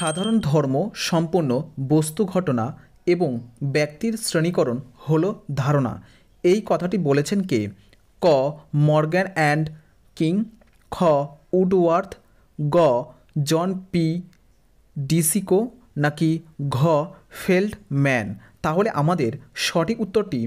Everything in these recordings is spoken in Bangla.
সাধারণ ধর্ম সম্পূর্ণ বস্তু ঘটনা এবং ব্যক্তির শ্রেণীকরণ হল ধারণা এই কথাটি বলেছেন কে ক মর্গ্যান অ্যান্ড কিং খ উডওয়ার্থ গ জন পি ডিসিকো নাকি ঘ ফেল্ড ম্যান তাহলে আমাদের সঠিক উত্তরটি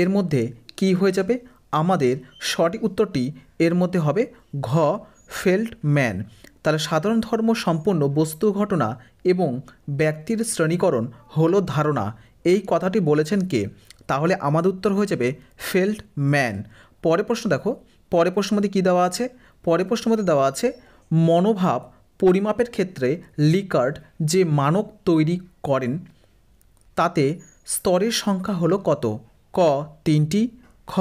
এর মধ্যে কি হয়ে যাবে আমাদের সঠিক উত্তরটি এর মধ্যে হবে ঘ ফেল্ড ম্যান তাহলে সাধারণ ধর্ম সম্পন্ন বস্তু ঘটনা এবং ব্যক্তির শ্রেণীকরণ হলো ধারণা এই কথাটি বলেছেন কে তাহলে আমাদের উত্তর হয়ে যাবে ফেল্ড ম্যান পরে প্রশ্ন দেখো পরে প্রশ্ন মধ্যে কী দেওয়া আছে পরে প্রশ্ন মধ্যে দেওয়া আছে মনোভাব পরিমাপের ক্ষেত্রে লিকার্ড যে মানক তৈরি করেন তাতে স্তরের সংখ্যা হলো কত ক তিনটি খ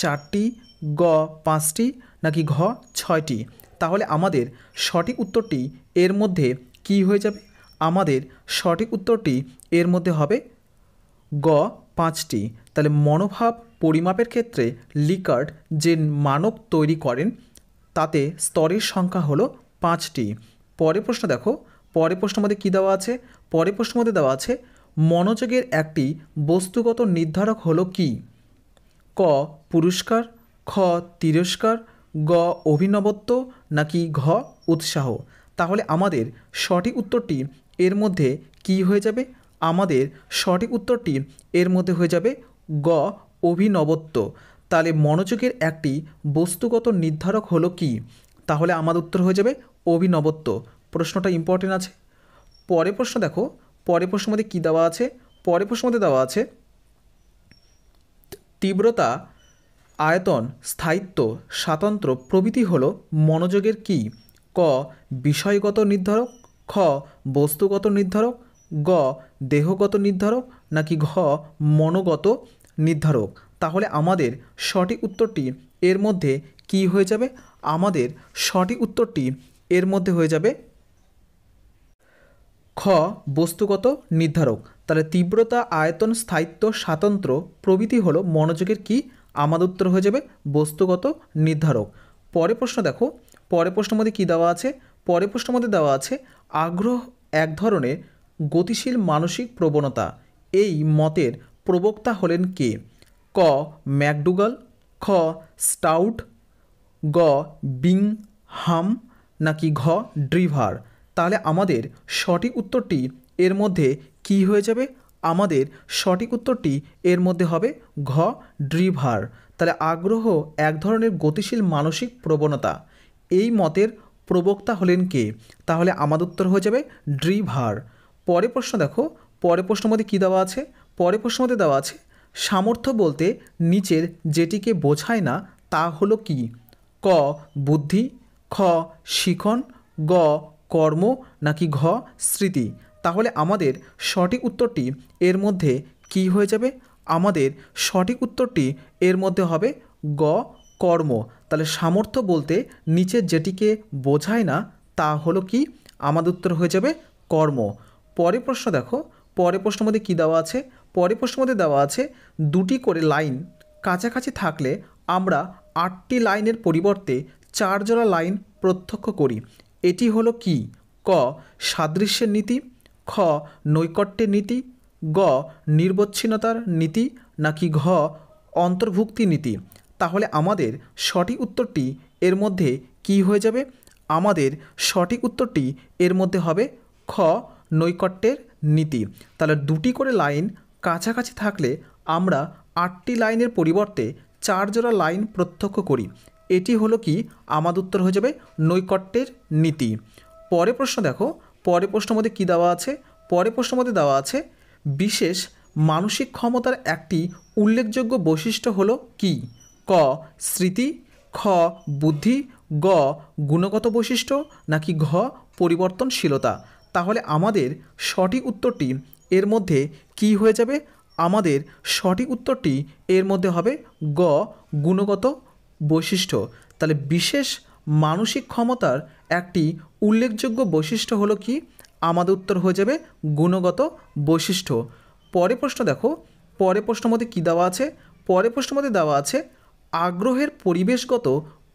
চারটি গ পাঁচটি নাকি ঘ ছয়টি তাহলে আমাদের সঠিক উত্তরটি এর মধ্যে কি হয়ে যাবে আমাদের সঠিক উত্তরটি এর মধ্যে হবে গ পাঁচটি তাহলে মনোভাব পরিমাপের ক্ষেত্রে লিকার্ড যে মানব তৈরি করেন তাতে স্তরের সংখ্যা হলো পাঁচটি পরে প্রশ্ন দেখো পরের প্রশ্ন মধ্যে কী দেওয়া আছে পরে প্রশ্ন মধ্যে দেওয়া আছে মনোযোগের একটি বস্তুগত নির্ধারক হলো কি ক পুরস্কার খ তিরস্কার গ অভিনবত্ব নাকি ঘ উৎসাহ তাহলে আমাদের সঠিক উত্তরটি এর মধ্যে কি হয়ে যাবে আমাদের সঠিক উত্তরটি এর মধ্যে হয়ে যাবে গ অভিনবত্ব তাহলে মনোযোগের একটি বস্তুগত নির্ধারক হলো কি তাহলে আমাদের উত্তর হয়ে যাবে অভিনবত্ব প্রশ্নটা ইম্পর্টেন্ট আছে পরে প্রশ্ন দেখো পরে প্রশ্ন মধ্যে কী দেওয়া আছে পরে প্রশ্ন মধ্যে দেওয়া আছে তীব্রতা আয়তন স্থায়িত্ব স্বাতন্ত্র প্রভৃতি হল মনোযোগের কি ক বিষয়গত নির্ধারক খ বস্তুগত নির্ধারক গ দেহগত নির্ধারক নাকি ঘ মনোগত নির্ধারক তাহলে আমাদের সঠিক উত্তরটি এর মধ্যে কি হয়ে যাবে আমাদের সঠিক উত্তরটি এর মধ্যে হয়ে যাবে খ বস্তুগত নির্ধারক তাহলে তীব্রতা আয়তন স্থায়িত্ব স্বাতন্ত্র প্রভৃতি হলো মনোযোগের কি আমাদের উত্তর হয়ে যাবে বস্তুগত নির্ধারক পরে প্রশ্ন দেখো পরে প্রশ্নের মধ্যে কী দেওয়া আছে পরে প্রশ্নের মধ্যে দেওয়া আছে আগ্রহ এক ধরনের গতিশীল মানসিক প্রবণতা এই মতের প্রবক্তা হলেন কে ক ম্যাকডুগাল খ স্টাউট গ বিং হাম নাকি ঘ ড্রিভার তাহলে আমাদের সঠিক উত্তরটি এর মধ্যে কি হয়ে যাবে আমাদের সঠিক উত্তরটি এর মধ্যে হবে ঘ ড্রিভার তাহলে আগ্রহ এক ধরনের গতিশীল মানসিক প্রবণতা এই মতের প্রবক্তা হলেন কে তাহলে আমাদের উত্তর হয়ে যাবে ড্রিভার পরে প্রশ্ন দেখো পরে প্রশ্ন মধ্যে কী দেওয়া আছে পরে প্রশ্ন মধ্যে দেওয়া আছে সামর্থ্য বলতে নিচের যেটিকে বোঝায় না তা হলো কি ক বুদ্ধি খ শিখন গ কর্ম নাকি ঘ স্মৃতি তাহলে আমাদের সঠিক উত্তরটি এর মধ্যে কি হয়ে যাবে আমাদের সঠিক উত্তরটি এর মধ্যে হবে গ কর্ম তাহলে সামর্থ্য বলতে নিচে যেটিকে বোঝায় না তা হলো কি আমাদের উত্তর হয়ে যাবে কর্ম পরে প্রশ্ন দেখো পরে প্রশ্ন মধ্যে কী দেওয়া আছে পরে প্রশ্ন মধ্যে দেওয়া আছে দুটি করে লাইন কাছাকাছি থাকলে আমরা আটটি লাইনের পরিবর্তে চার জোড়া লাইন প্রত্যক্ষ করি এটি হলো কি ক সাদৃশ্যের নীতি খ নৈকট্যের নীতি গ নির্বচ্ছিন্নতার নীতি নাকি ঘ অন্তর্ভুক্তি নীতি তাহলে আমাদের সঠিক উত্তরটি এর মধ্যে কি হয়ে যাবে আমাদের সঠিক উত্তরটি এর মধ্যে হবে খ নৈকট্যের নীতি তাহলে দুটি করে লাইন কাছাকাছি থাকলে আমরা আটটি লাইনের পরিবর্তে চার জোড়া লাইন প্রত্যক্ষ করি এটি হলো কি আমাদের উত্তর হয়ে যাবে নৈকট্যের নীতি পরে প্রশ্ন দেখো পরে প্রশ্ন মধ্যে কী দেওয়া আছে পরে প্রশ্ন মধ্যে দেওয়া আছে বিশেষ মানসিক ক্ষমতার একটি উল্লেখযোগ্য বৈশিষ্ট্য হল কি ক স্মৃতি খ বুদ্ধি গ গুণগত বৈশিষ্ট্য নাকি ঘ পরিবর্তনশীলতা তাহলে আমাদের সঠিক উত্তরটি এর মধ্যে কি হয়ে যাবে আমাদের সঠিক উত্তরটি এর মধ্যে হবে গ গুণগত বৈশিষ্ট্য তাহলে বিশেষ মানসিক ক্ষমতার একটি উল্লেখযোগ্য বৈশিষ্ট্য হলো কি আমাদের উত্তর হয়ে যাবে গুণগত বৈশিষ্ট্য পরে প্রশ্ন দেখো পরে প্রশ্ন মধ্যে কী দেওয়া আছে পরে প্রশ্ন মধ্যে দেওয়া আছে আগ্রহের পরিবেশগত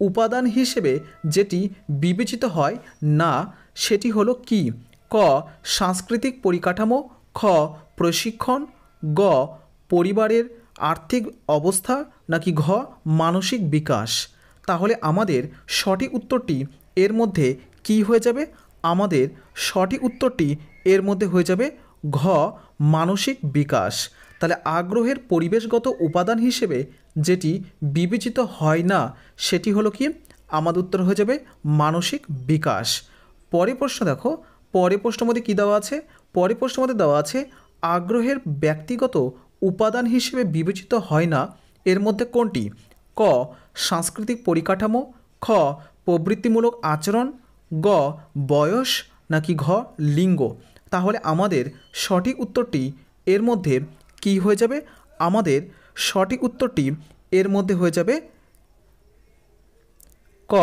উপাদান হিসেবে যেটি বিবেচিত হয় না সেটি হলো কি ক সাংস্কৃতিক পরিকাঠামো খ প্রশিক্ষণ গ পরিবারের আর্থিক অবস্থা নাকি ঘ মানসিক বিকাশ তাহলে আমাদের সঠিক উত্তরটি এর মধ্যে কি হয়ে যাবে আমাদের সঠিক উত্তরটি এর মধ্যে হয়ে যাবে ঘ মানসিক বিকাশ তাহলে আগ্রহের পরিবেশগত উপাদান হিসেবে যেটি বিবেচিত হয় না সেটি হলো কি আমাদের উত্তর হয়ে যাবে মানসিক বিকাশ পরে প্রশ্ন দেখো পরে প্রশ্ন মধ্যে কী দেওয়া আছে পরে প্রশ্ন মধ্যে দেওয়া আছে আগ্রহের ব্যক্তিগত উপাদান হিসেবে বিবেচিত হয় না এর মধ্যে কোনটি ক সাংস্কৃতিক পরিকাঠামো খ প্রবৃত্তিমূলক আচরণ গ বয়স নাকি ঘ লিঙ্গ তাহলে আমাদের সঠিক উত্তরটি এর মধ্যে কি হয়ে যাবে আমাদের সঠিক উত্তরটি এর মধ্যে হয়ে যাবে ক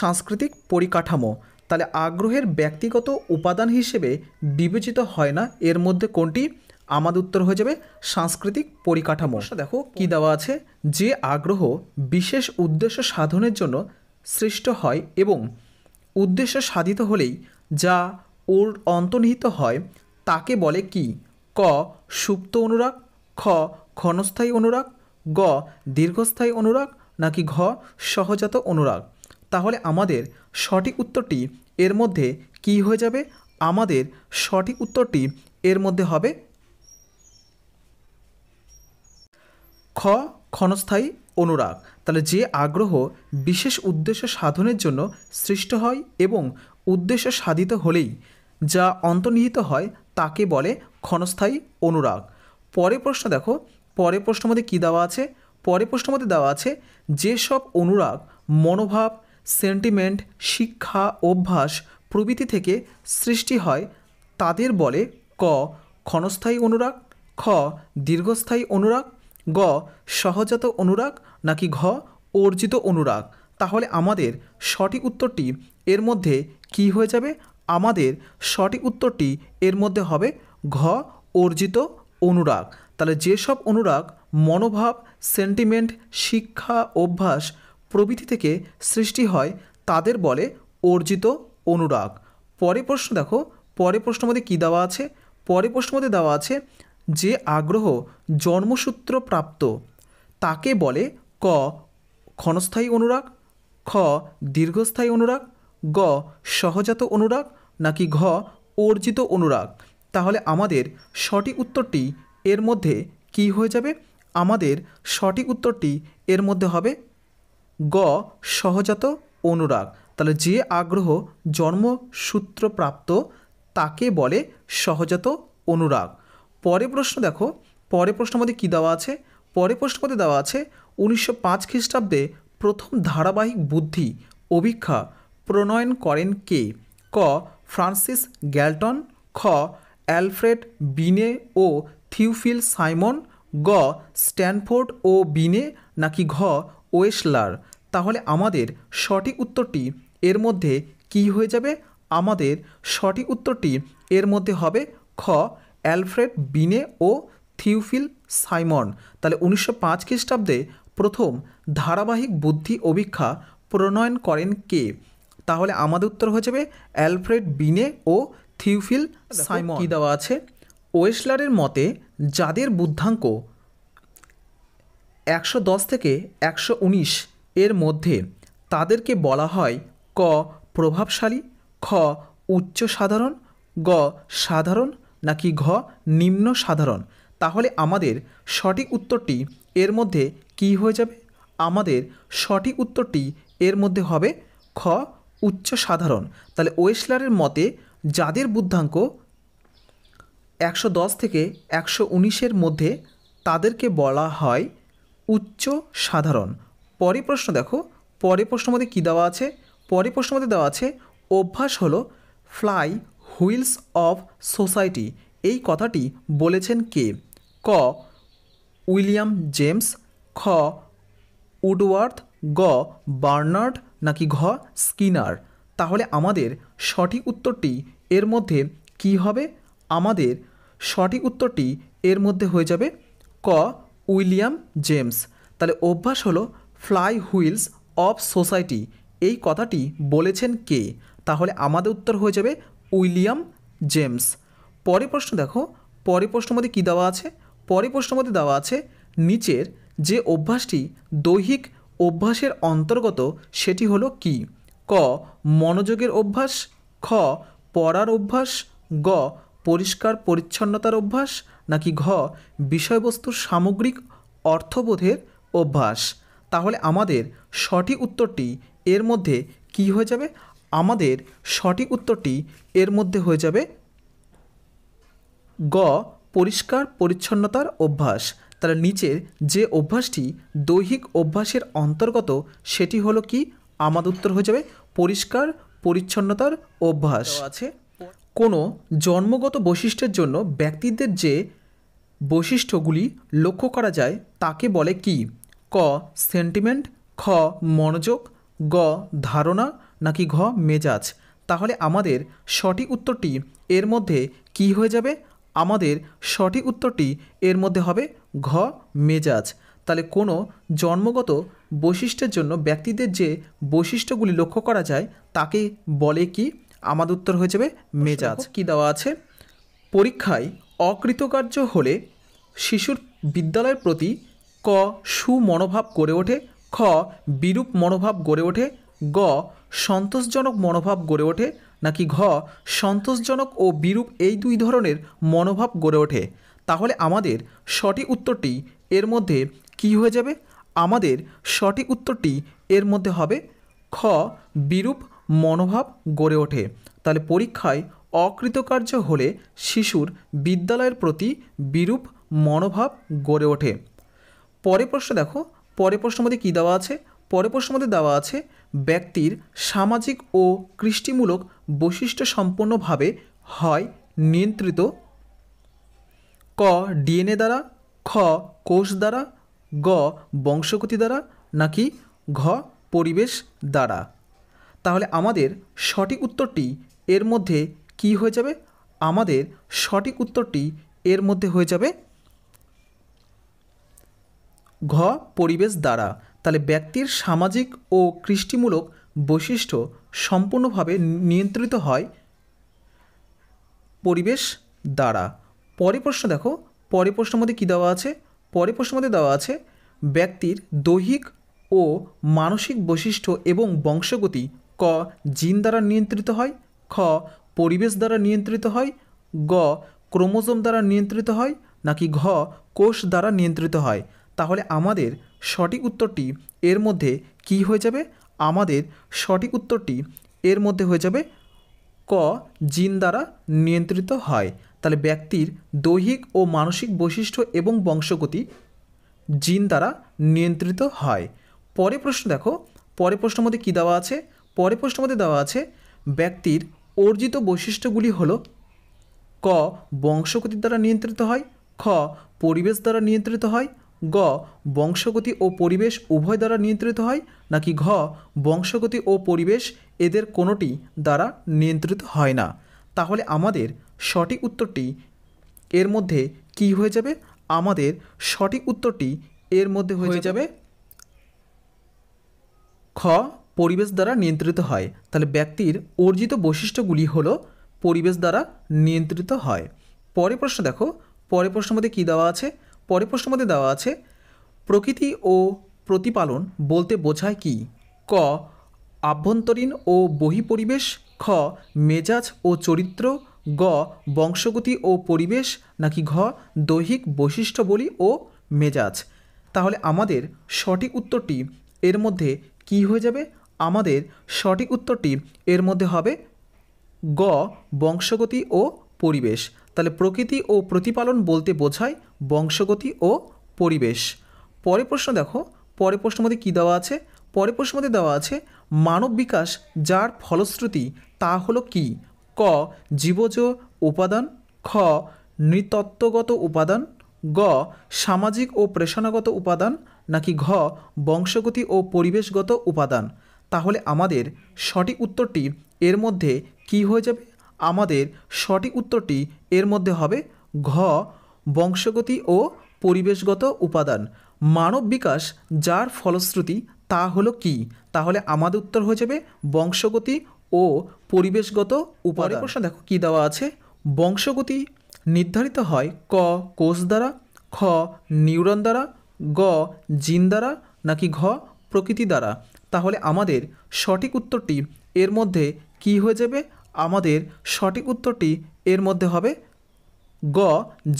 সাংস্কৃতিক পরিকাঠামো তাহলে আগ্রহের ব্যক্তিগত উপাদান হিসেবে বিবেচিত হয় না এর মধ্যে কোনটি আমাদের উত্তর হয়ে যাবে সাংস্কৃতিক পরিকাঠামো আচ্ছা, দেখো কি দেওয়া আছে যে আগ্রহ বিশেষ উদ্দেশ্য সাধনের জন্য সৃষ্ট হয় এবং উদ্দেশ্য সাধিত হলেই যা ওর অন্তর্নিহিত হয় তাকে বলে কি ক সুপ্ত অনুরাগ খ ক্ষণস্থায়ী অনুরাগ গ দীর্ঘস্থায়ী অনুরাগ নাকি ঘ সহজাত অনুরাগ তাহলে আমাদের সঠিক উত্তরটি এর মধ্যে কি হয়ে যাবে আমাদের সঠিক উত্তরটি এর মধ্যে হবে খ ক্ষণস্থায়ী অনুরাগ তাহলে যে আগ্রহ বিশেষ উদ্দেশ্য সাধনের জন্য সৃষ্ট হয় এবং উদ্দেশ্য সাধিত হলেই যা অন্তর্নিহিত হয় তাকে বলে ক্ষণস্থায়ী অনুরাগ পরে প্রশ্ন দেখো পরে প্রশ্ন মধ্যে কী দেওয়া আছে পরে প্রশ্ন মধ্যে দেওয়া আছে যেসব অনুরাগ মনোভাব সেন্টিমেন্ট শিক্ষা অভ্যাস প্রভৃতি থেকে সৃষ্টি হয় তাদের বলে ক ক্ষণস্থায়ী অনুরাগ খ দীর্ঘস্থায়ী অনুরাগ গ সহজাত অনুরাগ নাকি ঘ অর্জিত অনুরাগ তাহলে আমাদের সঠিক উত্তরটি এর মধ্যে কি হয়ে যাবে আমাদের সঠিক উত্তরটি এর মধ্যে হবে ঘ অর্জিত অনুরাগ তাহলে যেসব অনুরাগ মনোভাব সেন্টিমেন্ট শিক্ষা অভ্যাস প্রভৃতি থেকে সৃষ্টি হয় তাদের বলে অর্জিত অনুরাগ পরে প্রশ্ন দেখো পরে প্রশ্ন মধ্যে কী দেওয়া আছে পরে প্রশ্ন মধ্যে দেওয়া আছে যে আগ্রহ জন্মসূত্র প্রাপ্ত তাকে বলে ক ক্ষণস্থায়ী অনুরাগ খ দীর্ঘস্থায়ী অনুরাগ গ সহজাত অনুরাগ নাকি ঘ অর্জিত অনুরাগ তাহলে আমাদের সঠিক উত্তরটি এর মধ্যে কি হয়ে যাবে আমাদের সঠিক উত্তরটি এর মধ্যে হবে গ সহজাত অনুরাগ তাহলে যে আগ্রহ জন্মসূত্র প্রাপ্ত তাকে বলে সহজাত অনুরাগ পরে প্রশ্ন দেখো পরে প্রশ্ন মধ্যে কী দেওয়া আছে পরে প্রশ্ন পদে দেওয়া আছে উনিশশো পাঁচ খ্রিস্টাব্দে প্রথম ধারাবাহিক বুদ্ধি অভিক্ষা প্রণয়ন করেন কে ক ফ্রান্সিস গ্যালটন খ অ্যালফ্রেড বিনে ও থিউফিল সাইমন গ স্ট্যানফোর্ড ও বিনে নাকি ঘ ওয়েসলার তাহলে আমাদের সঠিক উত্তরটি এর মধ্যে কি হয়ে যাবে আমাদের সঠিক উত্তরটি এর মধ্যে হবে খ অ্যালফ্রেড বিনে ও থিউফিল সাইমন তাহলে উনিশশো পাঁচ খ্রিস্টাব্দে প্রথম ধারাবাহিক বুদ্ধি অভিক্ষা প্রণয়ন করেন কে তাহলে আমাদের উত্তর হয়ে যাবে অ্যালফ্রেড বিনে ও থিউফিল সাইমন কী দেওয়া আছে ওয়েসলারের মতে যাদের বুদ্ধাঙ্ক একশো দশ থেকে একশো উনিশ এর মধ্যে তাদেরকে বলা হয় ক প্রভাবশালী খ উচ্চ সাধারণ গ সাধারণ নাকি ঘ নিম্ন সাধারণ তাহলে আমাদের সঠিক উত্তরটি এর মধ্যে কি হয়ে যাবে আমাদের সঠিক উত্তরটি এর মধ্যে হবে খ উচ্চ সাধারণ তাহলে ওয়েসলারের মতে যাদের বুদ্ধাঙ্ক একশো দশ থেকে একশো উনিশের মধ্যে তাদেরকে বলা হয় উচ্চ সাধারণ পরে প্রশ্ন দেখো পরে প্রশ্ন মধ্যে কী দেওয়া আছে পরে প্রশ্ন মধ্যে দেওয়া আছে অভ্যাস হলো ফ্লাই হুইলস অফ সোসাইটি এই কথাটি বলেছেন কে ক উইলিয়াম জেমস খ উডওয়ার্থ গ বার্নার্ড নাকি ঘ স্কিনার তাহলে আমাদের সঠিক উত্তরটি এর মধ্যে কি হবে আমাদের সঠিক উত্তরটি এর মধ্যে হয়ে যাবে ক উইলিয়াম জেমস তাহলে অভ্যাস হলো ফ্লাই হুইলস অফ সোসাইটি এই কথাটি বলেছেন কে তাহলে আমাদের উত্তর হয়ে যাবে উইলিয়াম জেমস পরে প্রশ্ন দেখো পরে প্রশ্ন মধ্যে কী দেওয়া আছে পরে প্রশ্ন মধ্যে দেওয়া আছে নিচের যে অভ্যাসটি দৈহিক অভ্যাসের অন্তর্গত সেটি হলো কি ক মনোযোগের অভ্যাস খ পড়ার অভ্যাস গ পরিষ্কার পরিচ্ছন্নতার অভ্যাস নাকি ঘ বিষয়বস্তুর সামগ্রিক অর্থবোধের অভ্যাস তাহলে আমাদের সঠিক উত্তরটি এর মধ্যে কি হয়ে যাবে আমাদের সঠিক উত্তরটি এর মধ্যে হয়ে যাবে গ পরিষ্কার পরিচ্ছন্নতার অভ্যাস তাহলে নিচের যে অভ্যাসটি দৈহিক অভ্যাসের অন্তর্গত সেটি হলো কি আমাদের উত্তর হয়ে যাবে পরিষ্কার পরিচ্ছন্নতার অভ্যাস আছে কোনো জন্মগত বৈশিষ্ট্যের জন্য ব্যক্তিদের যে বৈশিষ্ট্যগুলি লক্ষ্য করা যায় তাকে বলে কি ক সেন্টিমেন্ট খ মনোযোগ গ ধারণা নাকি ঘ মেজাজ তাহলে আমাদের সঠিক উত্তরটি এর মধ্যে কি হয়ে যাবে আমাদের সঠিক উত্তরটি এর মধ্যে হবে ঘ মেজাজ তাহলে কোনো জন্মগত বৈশিষ্ট্যের জন্য ব্যক্তিদের যে বৈশিষ্ট্যগুলি লক্ষ্য করা যায় তাকে বলে কি আমাদের উত্তর হয়ে যাবে মেজাজ কি দেওয়া আছে পরীক্ষায় অকৃতকার্য হলে শিশুর বিদ্যালয়ের প্রতি ক সুমনোভাব গড়ে ওঠে খ বিরূপ মনোভাব গড়ে ওঠে গ সন্তোষজনক মনোভাব গড়ে ওঠে নাকি ঘ সন্তোষজনক ও বিরূপ এই দুই ধরনের মনোভাব গড়ে ওঠে তাহলে আমাদের সঠিক উত্তরটি এর মধ্যে কি হয়ে যাবে আমাদের সঠিক উত্তরটি এর মধ্যে হবে খ বিরূপ মনোভাব গড়ে ওঠে তাহলে পরীক্ষায় অকৃতকার্য হলে শিশুর বিদ্যালয়ের প্রতি বিরূপ মনোভাব গড়ে ওঠে পরে প্রশ্ন দেখো পরে প্রশ্ন মধ্যে কী দেওয়া আছে পরে প্রশ্ন মধ্যে দেওয়া আছে ব্যক্তির সামাজিক ও কৃষ্টিমূলক বৈশিষ্ট্য সম্পন্নভাবে হয় নিয়ন্ত্রিত ক ডিএনএ দ্বারা খ কোষ দ্বারা গ বংশগতি দ্বারা নাকি ঘ পরিবেশ দ্বারা তাহলে আমাদের সঠিক উত্তরটি এর মধ্যে কি হয়ে যাবে আমাদের সঠিক উত্তরটি এর মধ্যে হয়ে যাবে ঘ পরিবেশ দ্বারা তাহলে ব্যক্তির সামাজিক ও কৃষ্টিমূলক বৈশিষ্ট্য সম্পূর্ণভাবে নিয়ন্ত্রিত হয় পরিবেশ দ্বারা পরে প্রশ্ন দেখো পরে প্রশ্ন মধ্যে কী দেওয়া আছে পরে প্রশ্ন মধ্যে দেওয়া আছে ব্যক্তির দৈহিক ও মানসিক বৈশিষ্ট্য এবং বংশগতি ক জিন দ্বারা নিয়ন্ত্রিত হয় খ পরিবেশ দ্বারা নিয়ন্ত্রিত হয় গ ক্রোমোজোম দ্বারা নিয়ন্ত্রিত হয় নাকি ঘ কোষ দ্বারা নিয়ন্ত্রিত হয় তাহলে আমাদের সঠিক উত্তরটি এর মধ্যে কি হয়ে যাবে আমাদের সঠিক উত্তরটি এর মধ্যে হয়ে যাবে ক জিন দ্বারা নিয়ন্ত্রিত হয় তাহলে ব্যক্তির দৈহিক ও মানসিক বৈশিষ্ট্য এবং বংশগতি জিন দ্বারা নিয়ন্ত্রিত হয় পরে প্রশ্ন দেখো পরে প্রশ্নের মধ্যে কী দেওয়া আছে পরে প্রশ্নের মধ্যে দেওয়া আছে ব্যক্তির অর্জিত বৈশিষ্ট্যগুলি হলো ক বংশগতির দ্বারা নিয়ন্ত্রিত হয় খ পরিবেশ দ্বারা নিয়ন্ত্রিত হয় গ বংশগতি ও পরিবেশ উভয় দ্বারা নিয়ন্ত্রিত হয় নাকি ঘ বংশগতি ও পরিবেশ এদের কোনোটি দ্বারা নিয়ন্ত্রিত হয় না তাহলে আমাদের সঠিক উত্তরটি এর মধ্যে কি হয়ে যাবে আমাদের সঠিক উত্তরটি এর মধ্যে হয়ে যাবে খ পরিবেশ দ্বারা নিয়ন্ত্রিত হয় তাহলে ব্যক্তির অর্জিত বৈশিষ্ট্যগুলি হল পরিবেশ দ্বারা নিয়ন্ত্রিত হয় পরে প্রশ্ন দেখো পরে প্রশ্নের মধ্যে কী দেওয়া আছে পরে প্রশ্ন মধ্যে দেওয়া আছে প্রকৃতি ও প্রতিপালন বলতে বোঝায় কি ক আভ্যন্তরীণ ও বহিপরিবেশ খ মেজাজ ও চরিত্র গ বংশগতি ও পরিবেশ নাকি ঘ দৈহিক বৈশিষ্ট্য বলি ও মেজাজ তাহলে আমাদের সঠিক উত্তরটি এর মধ্যে কি হয়ে যাবে আমাদের সঠিক উত্তরটি এর মধ্যে হবে গ বংশগতি ও পরিবেশ তাহলে প্রকৃতি ও প্রতিপালন বলতে বোঝায় বংশগতি ও পরিবেশ পরের প্রশ্ন দেখো পরের প্রশ্ন মধ্যে কী দেওয়া আছে পরে প্রশ্ন মধ্যে দেওয়া আছে মানব বিকাশ যার ফলশ্রুতি তা হলো কি ক জীবজ উপাদান খ নৃতত্ত্বগত উপাদান গ সামাজিক ও প্রেষণাগত উপাদান নাকি ঘ বংশগতি ও পরিবেশগত উপাদান তাহলে আমাদের সঠিক উত্তরটি এর মধ্যে কি হয়ে যাবে আমাদের সঠিক উত্তরটি এর মধ্যে হবে ঘ বংশগতি ও পরিবেশগত উপাদান মানব বিকাশ যার ফলশ্রুতি তা হলো কি তাহলে আমাদের উত্তর হয়ে যাবে বংশগতি ও পরিবেশগত উপাদান প্রশ্ন দেখো কি দেওয়া আছে বংশগতি নির্ধারিত হয় ক কোষ দ্বারা খ নিউরন দ্বারা গ জিন দ্বারা নাকি ঘ প্রকৃতি দ্বারা তাহলে আমাদের সঠিক উত্তরটি এর মধ্যে কি হয়ে যাবে আমাদের সঠিক উত্তরটি এর মধ্যে হবে গ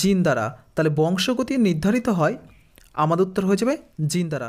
জিন দ্বারা তাহলে বংশগতি নির্ধারিত হয় আমাদের উত্তর হয়ে যাবে জিন দ্বারা